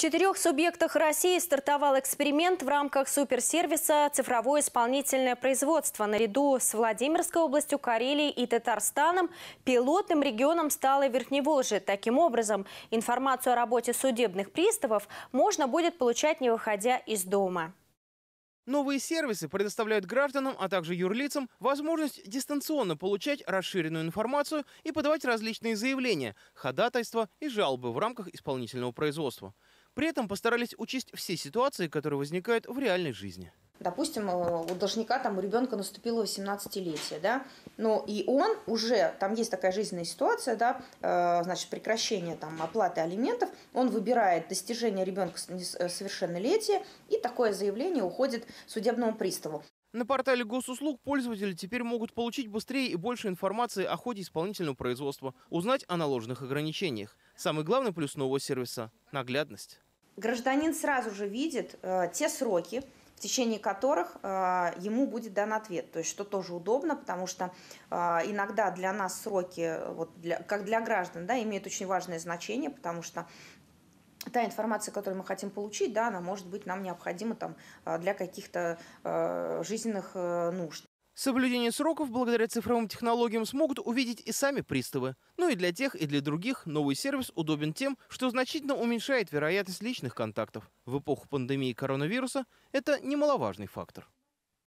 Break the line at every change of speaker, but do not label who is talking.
В четырех субъектах России стартовал эксперимент в рамках суперсервиса «Цифровое исполнительное производство». Наряду с Владимирской областью, Карелией и Татарстаном пилотным регионом стала Верхневолжье. Таким образом, информацию о работе судебных приставов можно будет получать, не выходя из дома.
Новые сервисы предоставляют гражданам, а также юрлицам возможность дистанционно получать расширенную информацию и подавать различные заявления, ходатайства и жалобы в рамках исполнительного производства. При этом постарались учесть все ситуации, которые возникают в реальной жизни.
Допустим, э, у должника там у ребенка наступило 18-летие, да, но ну, и он уже, там есть такая жизненная ситуация, да, э, значит, прекращение там оплаты алиментов, он выбирает достижение ребенка э, совершеннолетия, и такое заявление уходит судебному приставу.
На портале госуслуг пользователи теперь могут получить быстрее и больше информации о ходе исполнительного производства, узнать о наложенных ограничениях. Самый главный плюс нового сервиса – наглядность.
Гражданин сразу же видит э, те сроки, в течение которых э, ему будет дан ответ. То есть, что тоже удобно, потому что э, иногда для нас сроки, э, вот для, как для граждан, да, имеют очень важное значение, потому что та информация, которую мы хотим получить, да, она может быть нам необходима там, а, для каких-то а, жизненных э, нужд.
Соблюдение сроков благодаря цифровым технологиям смогут увидеть и сами приставы. Ну и для тех, и для других новый сервис удобен тем, что значительно уменьшает вероятность личных контактов. В эпоху пандемии коронавируса это немаловажный фактор.